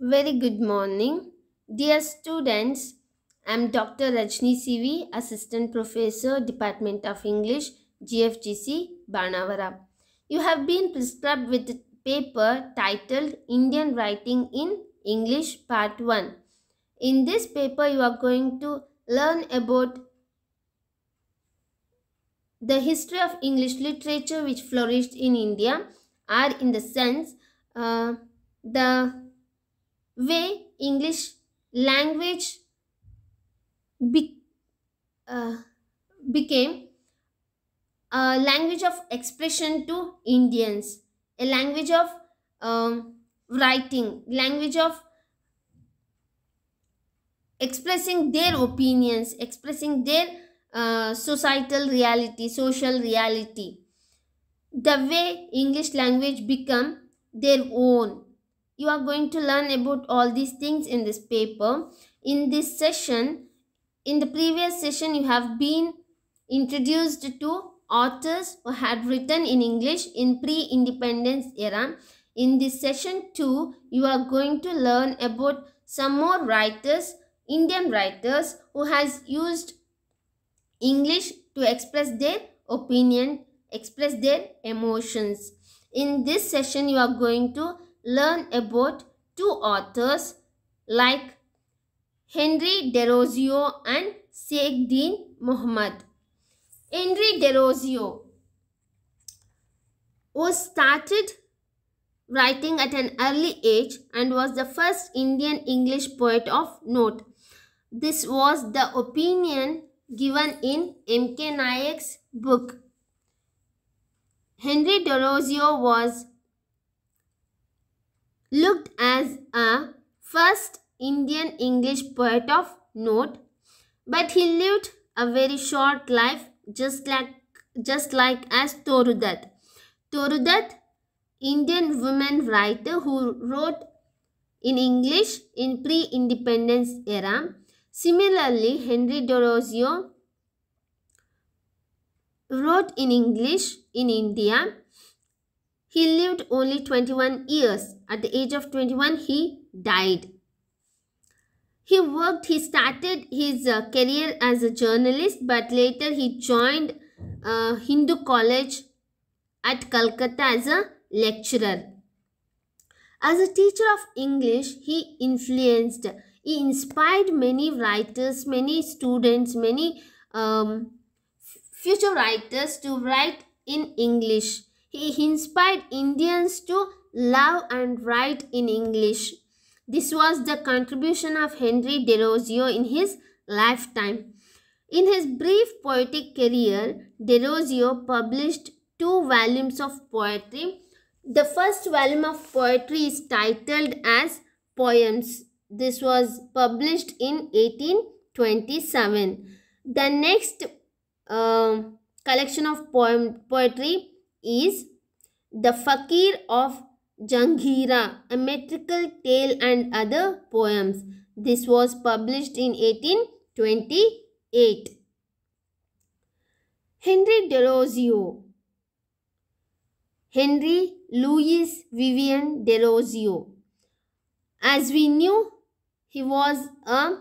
Very good morning. Dear students, I am Dr. Rajni CV, Assistant Professor, Department of English, GFGC, Banavara. You have been prescribed with a paper titled Indian Writing in English Part 1. In this paper, you are going to learn about the history of English literature which flourished in India are in the sense uh, the way English language be, uh, became a language of expression to Indians, a language of um, writing, language of expressing their opinions, expressing their uh, societal reality, social reality. The way English language become their own, you are going to learn about all these things in this paper. In this session, in the previous session, you have been introduced to authors who had written in English in pre-independence era. In this session 2, you are going to learn about some more writers, Indian writers who has used English to express their opinion, express their emotions. In this session, you are going to learn about two authors like Henry DeRozio and Sheikh Din Muhammad. Henry DeRozio was started writing at an early age and was the first Indian English poet of note. This was the opinion given in M.K. Nayak's book. Henry DeRozio was looked as a first Indian English poet of note, but he lived a very short life just like just like as Torudat. Torudat, Indian woman writer who wrote in English in pre-independence era. Similarly, Henry D'Orozio wrote in English in India he lived only 21 years. At the age of 21, he died. He worked, he started his uh, career as a journalist, but later he joined uh, Hindu College at Calcutta as a lecturer. As a teacher of English, he influenced, he inspired many writers, many students, many um, future writers to write in English. He inspired Indians to love and write in English. This was the contribution of Henry DeRozio in his lifetime. In his brief poetic career, DeRozio published two volumes of poetry. The first volume of poetry is titled as Poems. This was published in 1827. The next uh, collection of poem, poetry is The Fakir of Janghira, a metrical tale and other poems. This was published in 1828. Henry Delozio Henry Louis Vivian Delozio As we knew, he was a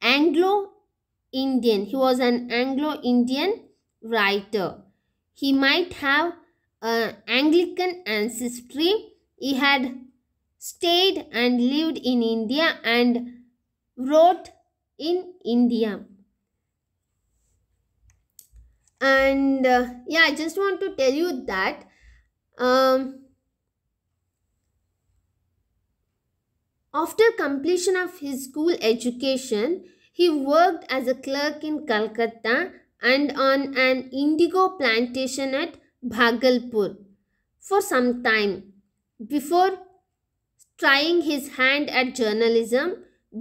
Anglo-Indian. He was an Anglo-Indian writer. He might have an Anglican ancestry. He had stayed and lived in India and wrote in India. And uh, yeah, I just want to tell you that um, after completion of his school education, he worked as a clerk in Calcutta and on an indigo plantation at Bhagalpur for some time before trying his hand at journalism.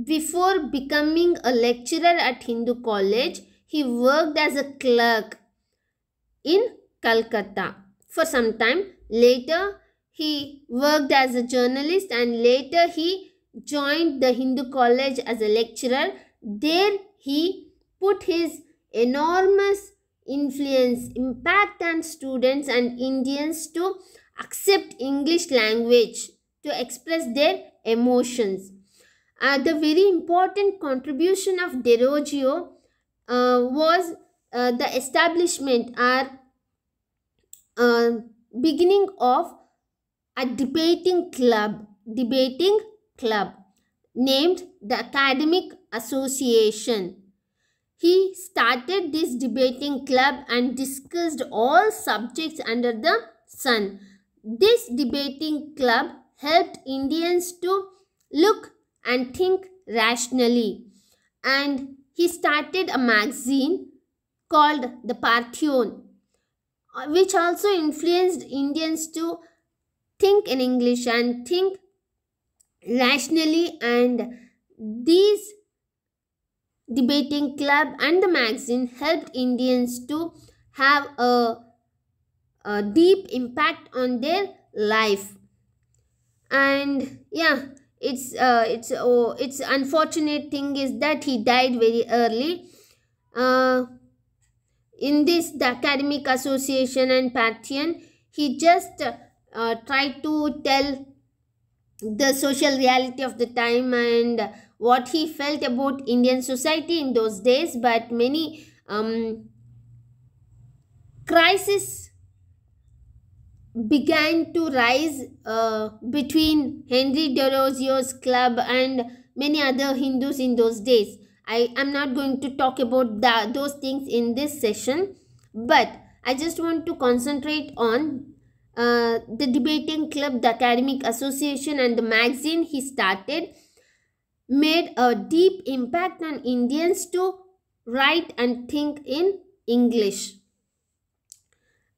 Before becoming a lecturer at Hindu College, he worked as a clerk in Calcutta for some time. Later, he worked as a journalist and later he joined the Hindu College as a lecturer. There, he put his enormous influence impact on students and Indians to accept English language to express their emotions. Uh, the very important contribution of Derogio uh, was uh, the establishment or uh, beginning of a debating club, debating club named the Academic Association he started this debating club and discussed all subjects under the sun. This debating club helped Indians to look and think rationally. And he started a magazine called the Parthenon, which also influenced Indians to think in English and think rationally and these debating club and the magazine helped Indians to have a, a deep impact on their life. And yeah, it's uh, it's oh, it's unfortunate thing is that he died very early. Uh, in this the academic association and Pantheon, he just uh, tried to tell the social reality of the time and what he felt about Indian society in those days, but many um, crises began to rise uh, between Henry D'Orozio's club and many other Hindus in those days. I am not going to talk about the, those things in this session, but I just want to concentrate on uh, the debating club, the academic association and the magazine he started made a deep impact on Indians to write and think in English.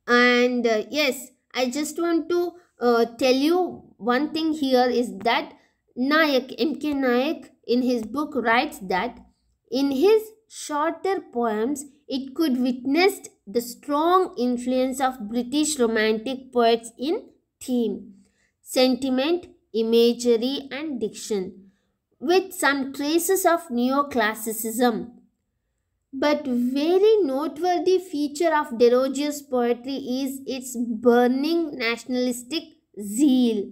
And uh, yes, I just want to uh, tell you one thing here is that Nayak, M.K. Nayak in his book writes that in his shorter poems, it could witness the strong influence of British Romantic poets in theme, sentiment, imagery and diction with some traces of neoclassicism. But very noteworthy feature of Derogio's poetry is its burning nationalistic zeal.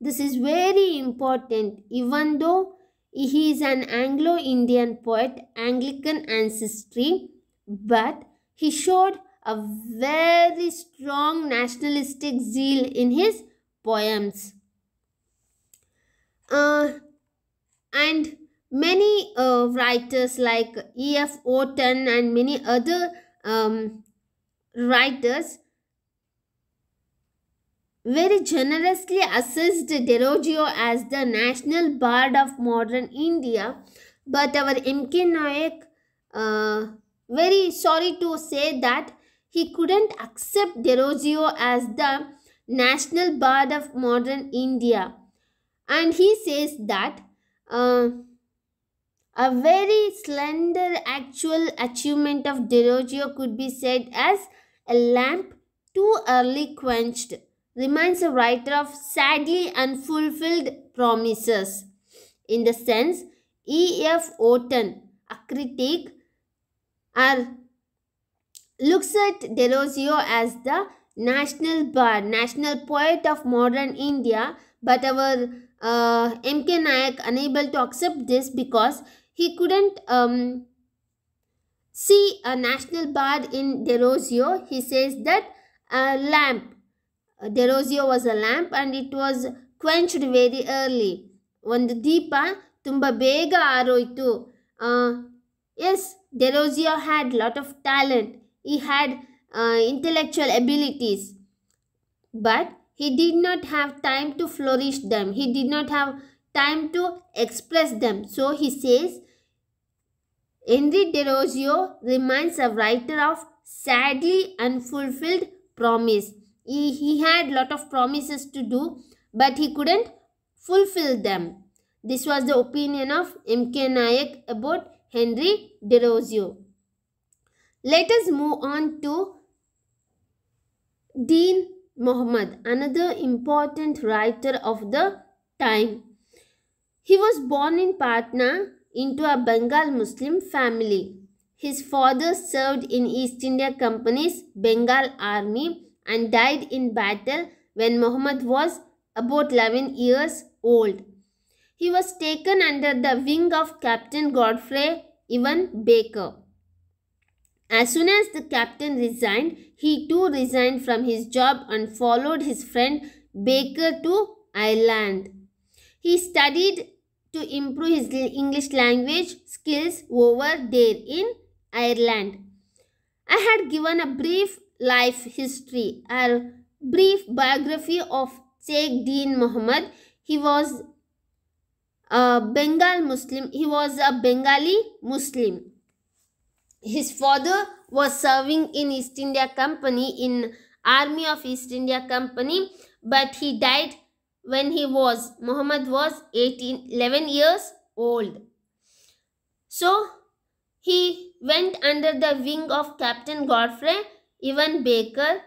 This is very important even though he is an Anglo-Indian poet, Anglican ancestry, but he showed a very strong nationalistic zeal in his poems. Uh, and many uh, writers like E.F. Orton and many other um, writers very generously assessed Derogio as the national bard of modern India. But our M.K. Nayak, uh, very sorry to say that he couldn't accept Derogio as the national bard of modern India. And he says that um, a very slender actual achievement of Derogio could be said as a lamp too early quenched reminds a writer of sadly unfulfilled promises. In the sense, E. F. Oton, a critic, are, looks at Derozio as the national bard, national poet of modern India, but our uh, MK Nayak unable to accept this because he couldn't um, see a national bard in Derozio. He says that a lamp, uh, Derozio was a lamp and it was quenched very early. ಒಂದು ದೀಪ ತುಂಬ ಬೇಗ Yes, Derozio had had lot of talent. He had uh, intellectual abilities, but he did not have time to flourish them. He did not have time to express them. So he says, Henry DeRozio remains a writer of sadly unfulfilled promise. He, he had lot of promises to do, but he couldn't fulfill them. This was the opinion of M.K. Nayak about Henry DeRozio. Let us move on to Dean Muhammad, another important writer of the time. He was born in Patna into a Bengal Muslim family. His father served in East India Company's Bengal Army and died in battle when Muhammad was about 11 years old. He was taken under the wing of Captain Godfrey Evan Baker. As soon as the captain resigned, he too resigned from his job and followed his friend Baker to Ireland. He studied to improve his English language skills over there in Ireland. I had given a brief life history a brief biography of Sheikh Deen Muhammad. He was a Bengal Muslim. He was a Bengali Muslim. His father was serving in East India Company in Army of East India Company but he died when he was Muhammad was 18 11 years old. So he went under the wing of Captain Godfrey Evan Baker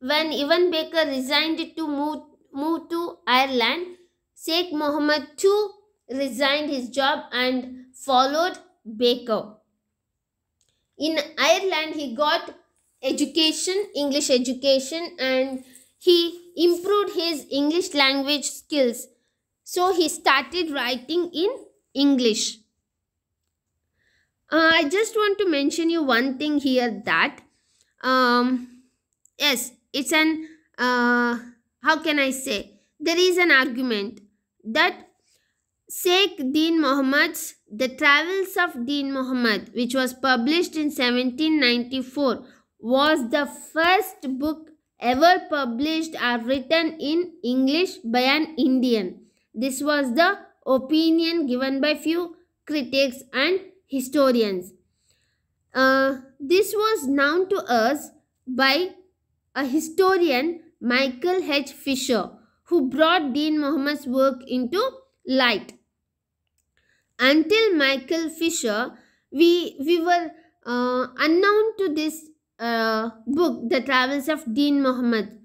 when Evan Baker resigned to move, move to Ireland, Sheikh Muhammad too resigned his job and followed Baker in Ireland he got education, English education and he improved his English language skills. So he started writing in English. Uh, I just want to mention you one thing here that um, yes, it's an uh, how can I say there is an argument that Sheikh Deen Muhammad's The Travels of Deen Muhammad, which was published in 1794, was the first book ever published or written in English by an Indian. This was the opinion given by few critics and historians. Uh, this was known to us by a historian Michael H. Fisher who brought Dean Muhammad's work into light until Michael Fisher, we, we were uh, unknown to this uh, book, The Travels of Dean Muhammad*,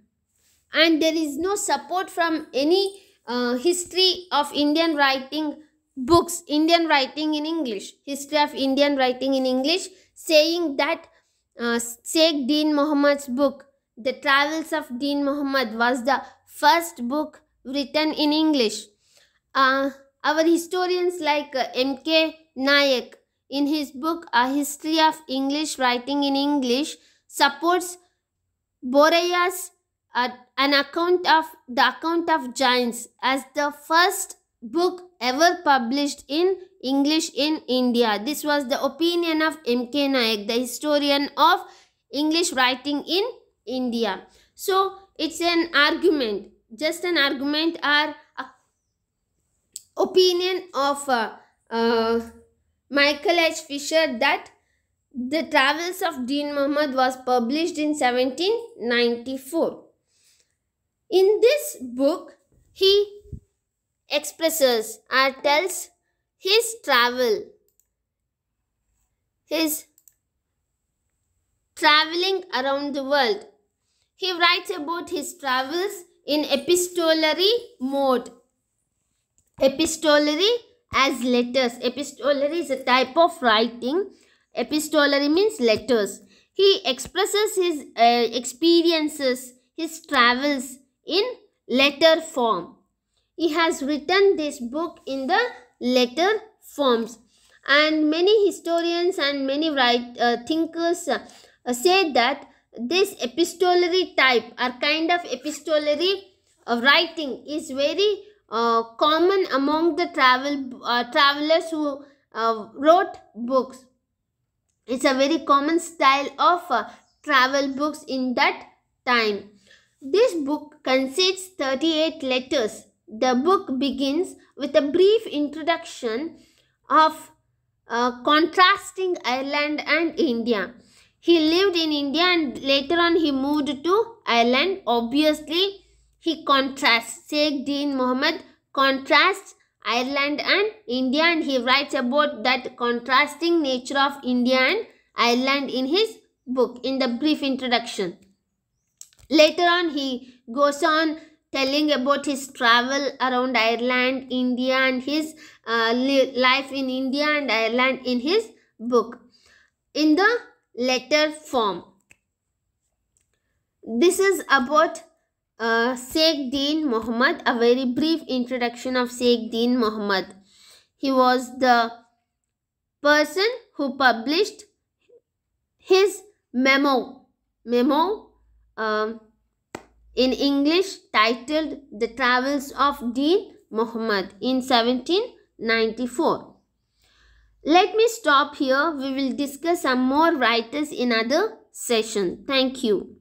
And there is no support from any uh, history of Indian writing books, Indian writing in English, history of Indian writing in English, saying that uh, Sheikh Dean Muhammad's book, The Travels of Dean Muhammad*, was the first book written in English. Uh, our historians like uh, M.K. Nayak in his book A History of English Writing in English supports Boreas uh, an account of the account of giants as the first book ever published in English in India. This was the opinion of M.K. Nayak, the historian of English writing in India. So it's an argument, just an argument Are opinion of uh, uh, Michael H. Fisher that The Travels of Dean Muhammad was published in 1794. In this book, he expresses or tells his travel, his traveling around the world. He writes about his travels in epistolary mode epistolary as letters. Epistolary is a type of writing. Epistolary means letters. He expresses his uh, experiences, his travels in letter form. He has written this book in the letter forms. And many historians and many write, uh, thinkers uh, say that this epistolary type or kind of epistolary uh, writing is very uh, common among the travel uh, travelers who uh, wrote books. It's a very common style of uh, travel books in that time. This book consists 38 letters. The book begins with a brief introduction of uh, contrasting Ireland and India. He lived in India and later on he moved to Ireland. Obviously, he contrasts Sheikh Deen Muhammad contrasts Ireland and India and he writes about that contrasting nature of India and Ireland in his book in the brief introduction. Later on he goes on telling about his travel around Ireland, India and his uh, life in India and Ireland in his book in the letter form. This is about uh, Sheikh Din Muhammad. A very brief introduction of Sheikh Din Muhammad. He was the person who published his memo, memo um, in English titled The Travels of Din Muhammad in 1794. Let me stop here. We will discuss some more writers in other session. Thank you.